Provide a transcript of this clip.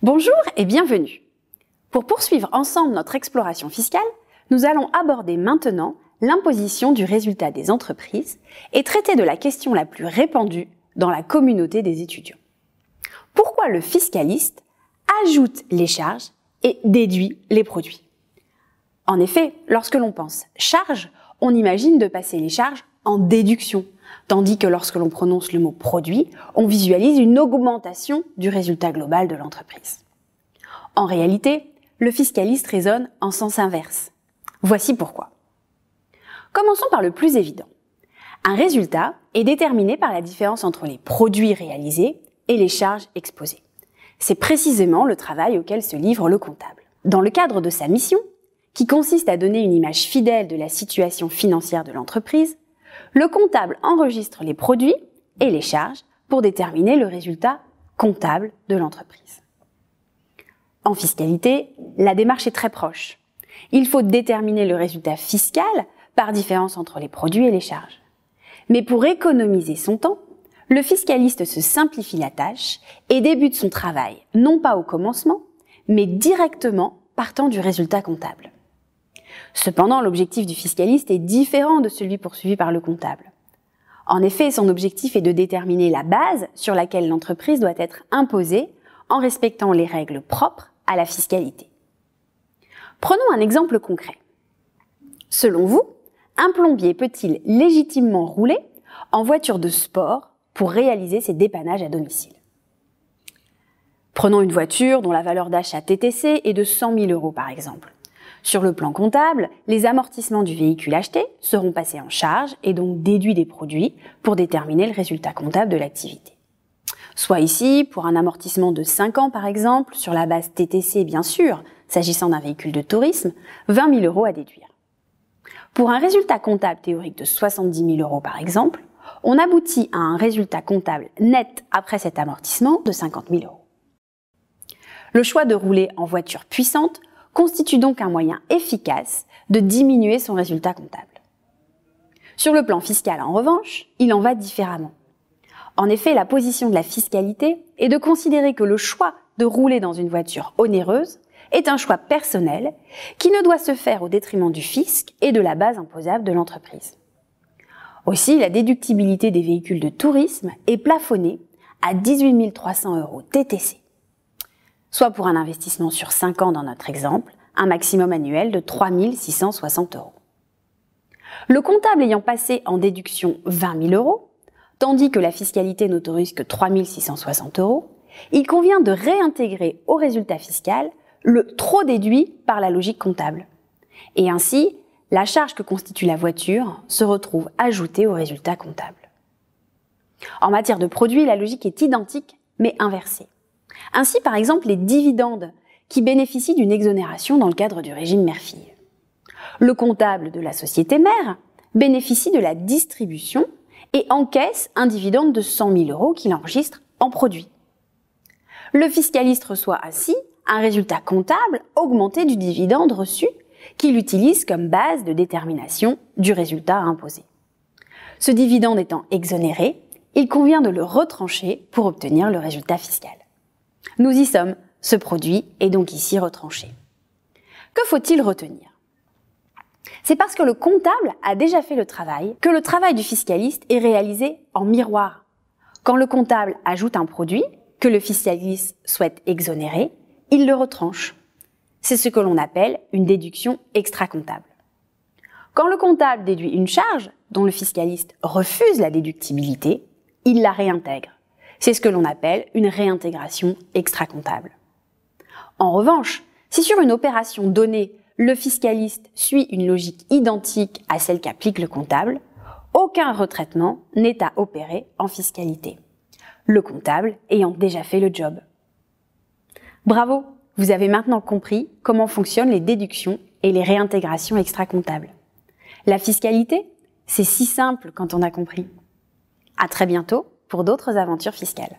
Bonjour et bienvenue. Pour poursuivre ensemble notre exploration fiscale, nous allons aborder maintenant l'imposition du résultat des entreprises et traiter de la question la plus répandue dans la communauté des étudiants. Pourquoi le fiscaliste ajoute les charges et déduit les produits En effet, lorsque l'on pense charges, on imagine de passer les charges en déduction tandis que lorsque l'on prononce le mot produit, on visualise une augmentation du résultat global de l'entreprise. En réalité, le fiscaliste raisonne en sens inverse. Voici pourquoi. Commençons par le plus évident. Un résultat est déterminé par la différence entre les produits réalisés et les charges exposées. C'est précisément le travail auquel se livre le comptable. Dans le cadre de sa mission, qui consiste à donner une image fidèle de la situation financière de l'entreprise, le comptable enregistre les produits et les charges pour déterminer le résultat comptable de l'entreprise. En fiscalité, la démarche est très proche. Il faut déterminer le résultat fiscal par différence entre les produits et les charges. Mais pour économiser son temps, le fiscaliste se simplifie la tâche et débute son travail non pas au commencement, mais directement partant du résultat comptable. Cependant, l'objectif du fiscaliste est différent de celui poursuivi par le comptable. En effet, son objectif est de déterminer la base sur laquelle l'entreprise doit être imposée en respectant les règles propres à la fiscalité. Prenons un exemple concret. Selon vous, un plombier peut-il légitimement rouler en voiture de sport pour réaliser ses dépannages à domicile Prenons une voiture dont la valeur d'achat TTC est de 100 000 euros par exemple. Sur le plan comptable, les amortissements du véhicule acheté seront passés en charge et donc déduits des produits pour déterminer le résultat comptable de l'activité. Soit ici, pour un amortissement de 5 ans par exemple, sur la base TTC bien sûr, s'agissant d'un véhicule de tourisme, 20 000 euros à déduire. Pour un résultat comptable théorique de 70 000 euros par exemple, on aboutit à un résultat comptable net après cet amortissement de 50 000 euros. Le choix de rouler en voiture puissante constitue donc un moyen efficace de diminuer son résultat comptable. Sur le plan fiscal, en revanche, il en va différemment. En effet, la position de la fiscalité est de considérer que le choix de rouler dans une voiture onéreuse est un choix personnel qui ne doit se faire au détriment du fisc et de la base imposable de l'entreprise. Aussi, la déductibilité des véhicules de tourisme est plafonnée à 18 300 euros TTC soit pour un investissement sur 5 ans dans notre exemple, un maximum annuel de 3660 euros. Le comptable ayant passé en déduction 20 000 euros, tandis que la fiscalité n'autorise que 3 660 euros, il convient de réintégrer au résultat fiscal le trop déduit par la logique comptable. Et ainsi, la charge que constitue la voiture se retrouve ajoutée au résultat comptable. En matière de produits, la logique est identique, mais inversée. Ainsi, par exemple, les dividendes qui bénéficient d'une exonération dans le cadre du régime mère-fille. Le comptable de la société mère bénéficie de la distribution et encaisse un dividende de 100 000 euros qu'il enregistre en produit. Le fiscaliste reçoit ainsi un résultat comptable augmenté du dividende reçu qu'il utilise comme base de détermination du résultat imposé. Ce dividende étant exonéré, il convient de le retrancher pour obtenir le résultat fiscal. Nous y sommes, ce produit est donc ici retranché. Que faut-il retenir C'est parce que le comptable a déjà fait le travail que le travail du fiscaliste est réalisé en miroir. Quand le comptable ajoute un produit que le fiscaliste souhaite exonérer, il le retranche. C'est ce que l'on appelle une déduction extra-comptable. Quand le comptable déduit une charge dont le fiscaliste refuse la déductibilité, il la réintègre. C'est ce que l'on appelle une réintégration extra-comptable. En revanche, si sur une opération donnée, le fiscaliste suit une logique identique à celle qu'applique le comptable, aucun retraitement n'est à opérer en fiscalité, le comptable ayant déjà fait le job. Bravo, vous avez maintenant compris comment fonctionnent les déductions et les réintégrations extra-comptables. La fiscalité, c'est si simple quand on a compris. À très bientôt pour d'autres aventures fiscales.